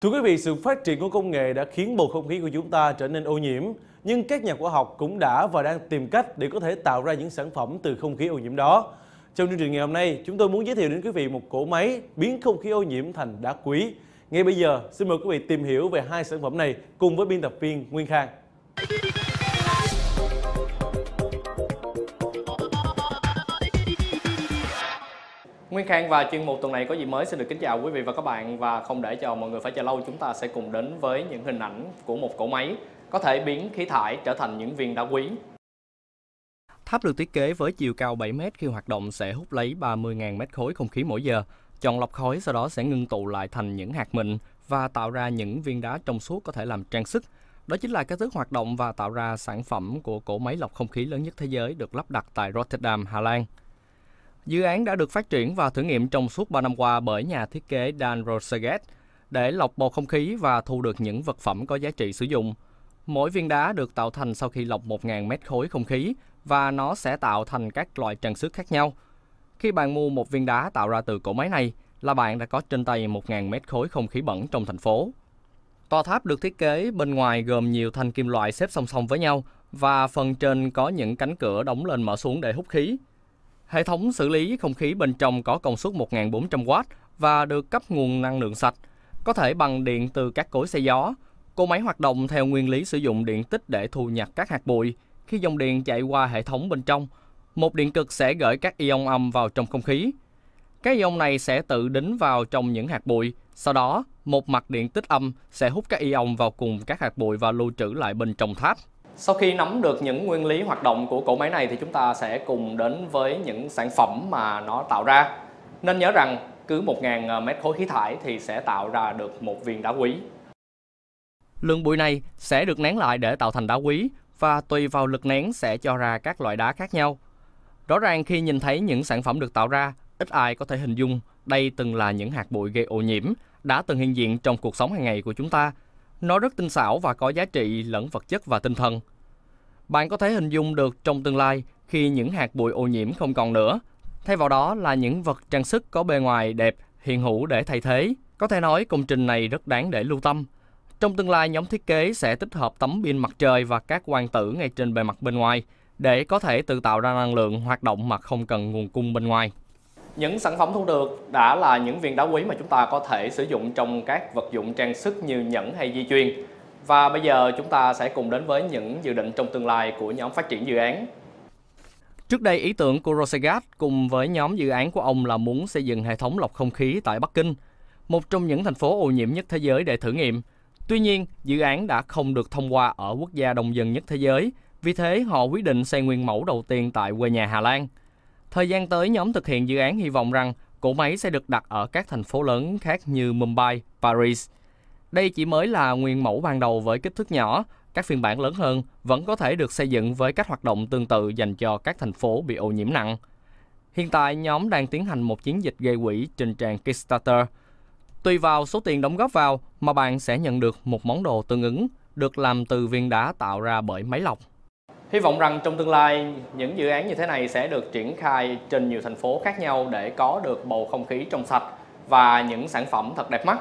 Thưa quý vị, sự phát triển của công nghệ đã khiến bầu không khí của chúng ta trở nên ô nhiễm, nhưng các nhà khoa học cũng đã và đang tìm cách để có thể tạo ra những sản phẩm từ không khí ô nhiễm đó. Trong chương trình ngày hôm nay, chúng tôi muốn giới thiệu đến quý vị một cỗ máy biến không khí ô nhiễm thành đá quý. Ngay bây giờ, xin mời quý vị tìm hiểu về hai sản phẩm này cùng với biên tập viên Nguyên Khang. Nguyên Khang và chuyên mục tuần này có gì mới xin được kính chào quý vị và các bạn và không để cho mọi người phải chờ lâu chúng ta sẽ cùng đến với những hình ảnh của một cỗ máy có thể biến khí thải trở thành những viên đá quý. Tháp được thiết kế với chiều cao 7 m khi hoạt động sẽ hút lấy 30.000 mét khối không khí mỗi giờ, chọn lọc khói sau đó sẽ ngưng tụ lại thành những hạt mịn và tạo ra những viên đá trong suốt có thể làm trang sức. Đó chính là cách thức hoạt động và tạo ra sản phẩm của cỗ máy lọc không khí lớn nhất thế giới được lắp đặt tại Rotterdam, Hà Lan. Dự án đã được phát triển và thử nghiệm trong suốt 3 năm qua bởi nhà thiết kế Dan Roseget để lọc bầu không khí và thu được những vật phẩm có giá trị sử dụng. Mỗi viên đá được tạo thành sau khi lọc 1.000 mét khối không khí và nó sẽ tạo thành các loại trang sức khác nhau. Khi bạn mua một viên đá tạo ra từ cỗ máy này là bạn đã có trên tay 1.000 mét khối không khí bẩn trong thành phố. Tòa tháp được thiết kế bên ngoài gồm nhiều thanh kim loại xếp song song với nhau và phần trên có những cánh cửa đóng lên mở xuống để hút khí. Hệ thống xử lý không khí bên trong có công suất 1.400W và được cấp nguồn năng lượng sạch, có thể bằng điện từ các cối xe gió. Cỗ máy hoạt động theo nguyên lý sử dụng điện tích để thu nhặt các hạt bụi. Khi dòng điện chạy qua hệ thống bên trong, một điện cực sẽ gửi các ion âm vào trong không khí. Các ion này sẽ tự đính vào trong những hạt bụi, sau đó một mặt điện tích âm sẽ hút các ion vào cùng các hạt bụi và lưu trữ lại bên trong tháp. Sau khi nắm được những nguyên lý hoạt động của cỗ máy này thì chúng ta sẽ cùng đến với những sản phẩm mà nó tạo ra. Nên nhớ rằng cứ 1.000 ờ, mét khối khí thải thì sẽ tạo ra được một viên đá quý. Lượng bụi này sẽ được nén lại để tạo thành đá quý và tùy vào lực nén sẽ cho ra các loại đá khác nhau. Rõ ràng khi nhìn thấy những sản phẩm được tạo ra, ít ai có thể hình dung đây từng là những hạt bụi gây ô nhiễm đã từng hiện diện trong cuộc sống hàng ngày của chúng ta – nó rất tinh xảo và có giá trị lẫn vật chất và tinh thần. Bạn có thể hình dung được trong tương lai khi những hạt bụi ô nhiễm không còn nữa, thay vào đó là những vật trang sức có bề ngoài đẹp, hiện hữu để thay thế. Có thể nói công trình này rất đáng để lưu tâm. Trong tương lai, nhóm thiết kế sẽ tích hợp tấm pin mặt trời và các quang tử ngay trên bề mặt bên ngoài để có thể tự tạo ra năng lượng hoạt động mà không cần nguồn cung bên ngoài. Những sản phẩm thu được đã là những viên đá quý mà chúng ta có thể sử dụng trong các vật dụng trang sức như nhẫn hay di chuyền. Và bây giờ chúng ta sẽ cùng đến với những dự định trong tương lai của nhóm phát triển dự án. Trước đây, ý tưởng của Rosegat cùng với nhóm dự án của ông là muốn xây dựng hệ thống lọc không khí tại Bắc Kinh, một trong những thành phố ô nhiễm nhất thế giới để thử nghiệm. Tuy nhiên, dự án đã không được thông qua ở quốc gia đông dân nhất thế giới, vì thế họ quyết định xây nguyên mẫu đầu tiên tại quê nhà Hà Lan – Thời gian tới, nhóm thực hiện dự án hy vọng rằng cỗ máy sẽ được đặt ở các thành phố lớn khác như Mumbai, Paris. Đây chỉ mới là nguyên mẫu ban đầu với kích thước nhỏ, các phiên bản lớn hơn vẫn có thể được xây dựng với các hoạt động tương tự dành cho các thành phố bị ô nhiễm nặng. Hiện tại, nhóm đang tiến hành một chiến dịch gây quỹ trên trang Kickstarter. Tùy vào số tiền đóng góp vào mà bạn sẽ nhận được một món đồ tương ứng được làm từ viên đá tạo ra bởi máy lọc. Hy vọng rằng trong tương lai những dự án như thế này sẽ được triển khai trên nhiều thành phố khác nhau để có được bầu không khí trong sạch và những sản phẩm thật đẹp mắt.